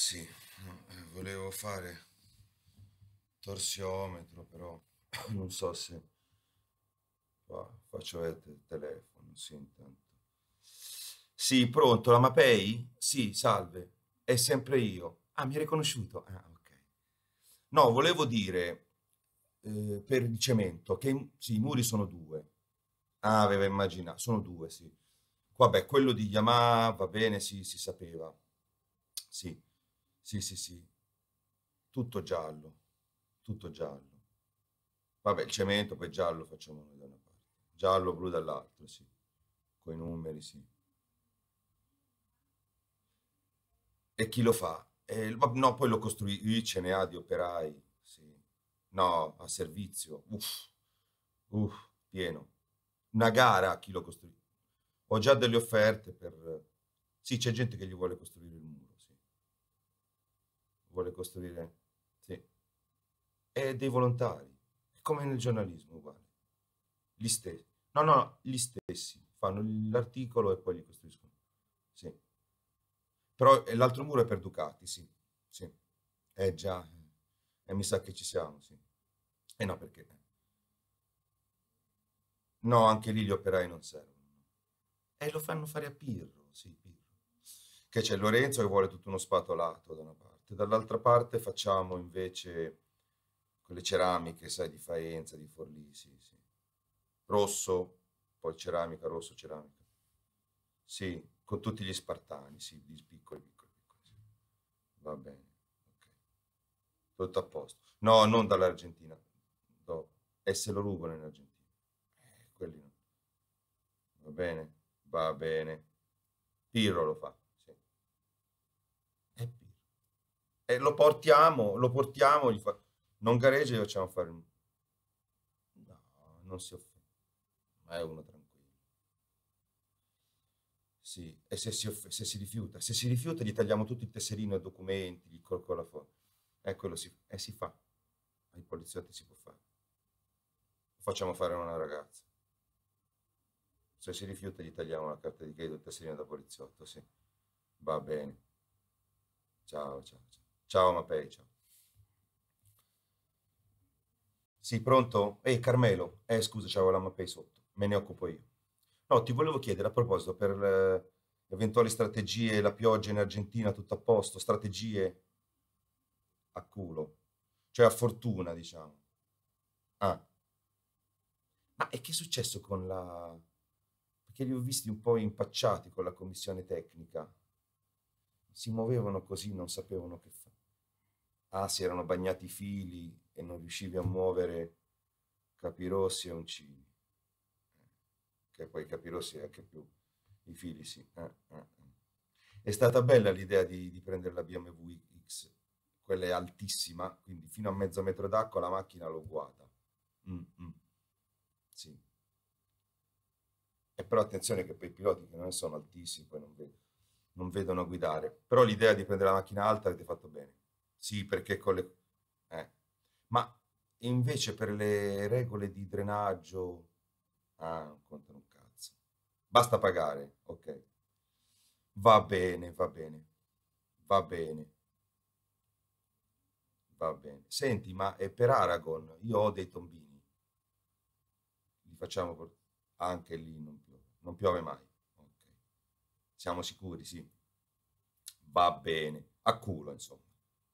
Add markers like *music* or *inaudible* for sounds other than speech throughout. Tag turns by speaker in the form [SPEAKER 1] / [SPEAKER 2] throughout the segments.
[SPEAKER 1] Sì, eh, volevo fare torsiometro, però *coughs* non so se ah, faccio vedere il telefono, sì, intanto. Sì, pronto, la Mapei? Sì, salve, è sempre io. Ah, mi hai riconosciuto? Ah, ok. No, volevo dire eh, per il cemento che sì, i muri sono due. Ah, aveva immaginato, sono due, sì. Vabbè, quello di Yamaha va bene, sì, si sapeva. Sì. Sì, sì, sì. Tutto giallo, tutto giallo. Vabbè, il cemento poi giallo facciamo noi da una parte, giallo blu dall'altro, sì. Con i numeri, sì. E chi lo fa? Eh, no, poi lo costruisce, ce ne ha di operai, sì. No, a servizio, uff, uff, pieno. Una gara a chi lo costruisce. Ho già delle offerte per... Sì, c'è gente che gli vuole costruire il muro vuole costruire. Sì. E dei volontari, come nel giornalismo uguale. Gli stessi. No, no, gli stessi fanno l'articolo e poi li costruiscono. Sì. Però l'altro muro è per Ducati, sì. Sì. Eh già, eh, mi sa che ci siamo, sì. E eh, no, perché? Eh. No, anche lì gli operai non servono. E eh, lo fanno fare a Pirro, sì, Pirro. Che c'è Lorenzo che vuole tutto uno spatolato da una parte. Esatto, dall'altra parte facciamo invece quelle ceramiche, sai, di Faenza, di Forlì, sì, sì. Rosso, poi ceramica, rosso, ceramica. Sì, con tutti gli spartani, sì, piccoli, piccoli, piccoli. Sì. Va bene, ok. Tutto a posto. No, non dall'Argentina, dopo. E se lo rubano in Argentina? Eh, quelli no. Va bene, va bene. Pirro lo fa. e lo portiamo, lo portiamo, gli fa, non gareggia, gli facciamo fare un... No, non si offende, ma è uno tranquillo. Sì, e se si, off- se si rifiuta, se si rifiuta gli tagliamo tutto il tesserino, i documenti, gli colco la foto. E quello si, e si fa, ai poliziotti si può fare. Lo facciamo fare a una ragazza. Se si rifiuta gli tagliamo la carta di credito, il tesserino da poliziotto, sì. Va bene. Ciao, ciao, ciao. Ciao Mapei, ciao. Sì, pronto? Ehi Carmelo, eh scusa, c'avevo la Mapei sotto, me ne occupo io. No, ti volevo chiedere a proposito per eh, eventuali strategie, la pioggia in Argentina, tutto a posto, strategie a culo, cioè a fortuna, diciamo. Ah. Ma e che è successo con la... Perché li ho visti un po' impacciati con la commissione tecnica. Si muovevano così, non sapevano che fare. A ah, si erano bagnati i fili e non riuscivi a muovere capirossi e uncini. Che poi capirossi è anche più i fili, sì. Ah, ah. È stata bella l'idea di, di prendere la BMW X, quella è altissima, quindi fino a mezzo metro d'acqua la macchina l'ho guata. Mm -mm. Sì. E però attenzione che per i piloti che non sono altissimi poi non, ved non vedono guidare. Però l'idea di prendere la macchina alta avete fatto bene. Sì, perché con le... eh. Ma invece per le regole di drenaggio... Ah, non contano un cazzo. Basta pagare, ok. Va bene, va bene. Va bene. Va bene. Senti, ma è per Aragon? Io ho dei tombini. Li facciamo per... anche lì, non piove. Non piove mai. Okay. Siamo sicuri, sì. Va bene. A culo, insomma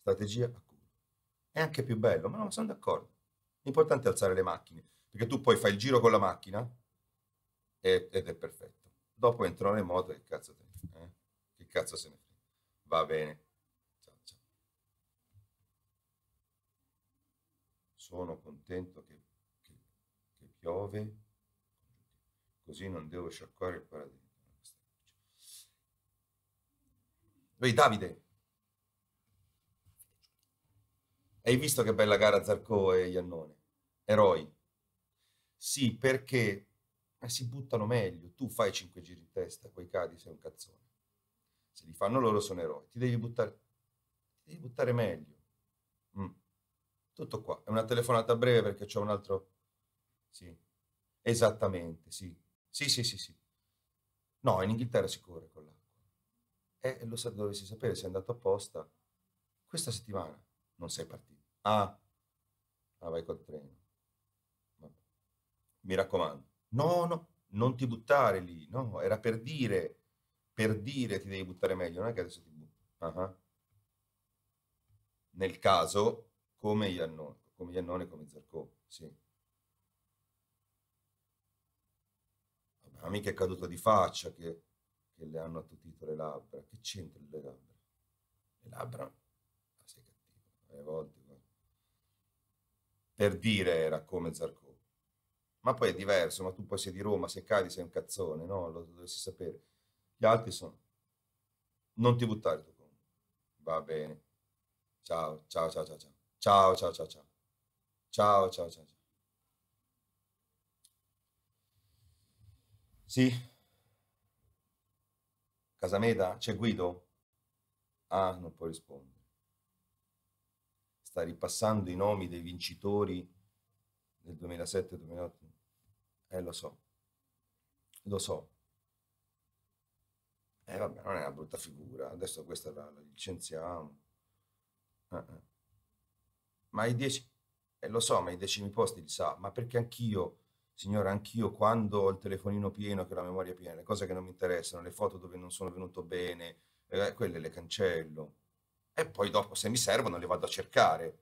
[SPEAKER 1] strategia a culo. È anche più bello, ma non sono d'accordo. L'importante è alzare le macchine, perché tu poi fai il giro con la macchina ed, è perfetto. Dopo entrano le moto e cazzo te ne Eh? Che cazzo se ne frega. Va bene. Ciao, ciao. Sono contento che, che, che piove, così non devo sciacquare il paradigma. Ehi Davide, Hai visto che bella gara Zarco e Iannone? Eroi. Sì, perché si buttano meglio. Tu fai cinque giri in testa, poi cadi, sei un cazzone. Se li fanno loro sono eroi. Ti devi buttare, ti devi buttare meglio. Mm. Tutto qua. È una telefonata breve perché c'è un altro... Sì, esattamente, sì. Sì, sì, sì, sì. No, in Inghilterra si corre con l'acqua. E eh, lo sa, dovessi sapere, sei andato apposta questa settimana non sei partito. Ah, ah vai col treno. Vabbè. Mi raccomando. No, no, non ti buttare lì. No, era per dire, per dire ti devi buttare meglio, non è che adesso ti butti. Uh ah, -huh. Ah. Nel caso, come Iannone, come Iannone, come Zarco, sì. Amica è caduta di faccia che, che le hanno attutito le labbra. Che c'entra le labbra? Le labbra per dire era come Zarco. Ma poi è diverso, ma tu poi sei di Roma, se cadi sei un cazzone, no? Lo, dovresti sapere. Gli altri sono... Non ti buttare tu con Va bene. Ciao, ciao, ciao, ciao, ciao. Ciao, ciao, ciao, ciao. Ciao, ciao, ciao, ciao. Sì. Casameda, c'è Guido? Ah, non può rispondere sta ripassando i nomi dei vincitori del 2007-2008? Eh, lo so, lo so. Eh, vabbè, non è una brutta figura, adesso questa la, la licenziamo. Eh, eh. Ma i dieci, eh, lo so, ma i decimi posti li sa, ma perché anch'io, signora, anch'io quando ho il telefonino pieno, che la memoria piena, le cose che non mi interessano, le foto dove non sono venuto bene, eh, quelle le cancello e poi dopo se mi servono le vado a cercare.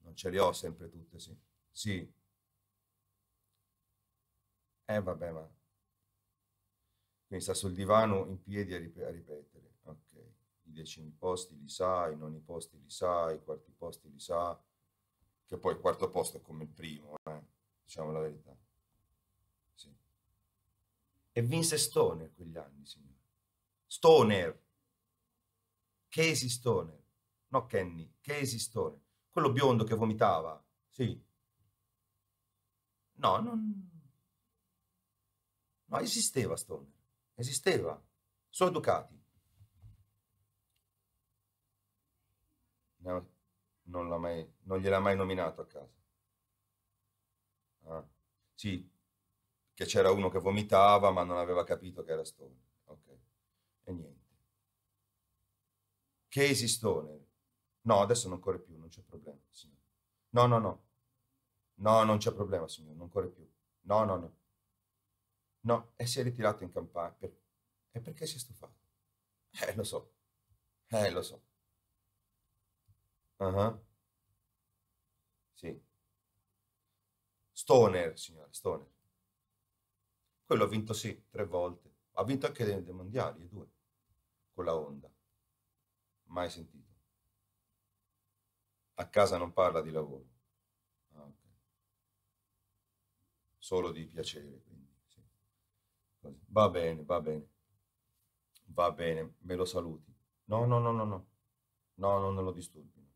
[SPEAKER 1] Non ce le ho sempre tutte, sì. Sì. Eh vabbè, ma... Quindi sta sul divano in piedi a, rip- a ripetere. Ok, i decimi posti li sa, i noni posti li sa, i quarti posti li sa, che poi il quarto posto è come il primo, eh? diciamo la verità. Sì. E vinse Stoner quegli anni, signore. Stoner! che esistone, no Kenny, che esistone, quello biondo che vomitava, sì. No, non... No, esisteva Stoner, esisteva, sono educati. No, non, l'ha mai, non gliel'ha mai nominato a casa. Ah, sì, che c'era uno che vomitava ma non aveva capito che era Stoner. Ok, e niente che esistone. No, adesso non corre più, non c'è problema, signore. No, no, no. No, non c'è problema, signore, non corre più. No, no, no. No, e si è ritirato in campagna. Per... E perché si è stufato? Eh, lo so. Eh, lo so. Ah, uh-huh. Sì. Stoner, signore, Stoner. Quello ha vinto sì, tre volte. Ha vinto anche dei, dei mondiali, due, con la Honda. Mai sentito. A casa non parla di lavoro. Ah, okay. Solo di piacere, quindi. Sì. Va bene, va bene. Va bene, me lo saluti. No, no, no, no, no. No, non lo disturbi.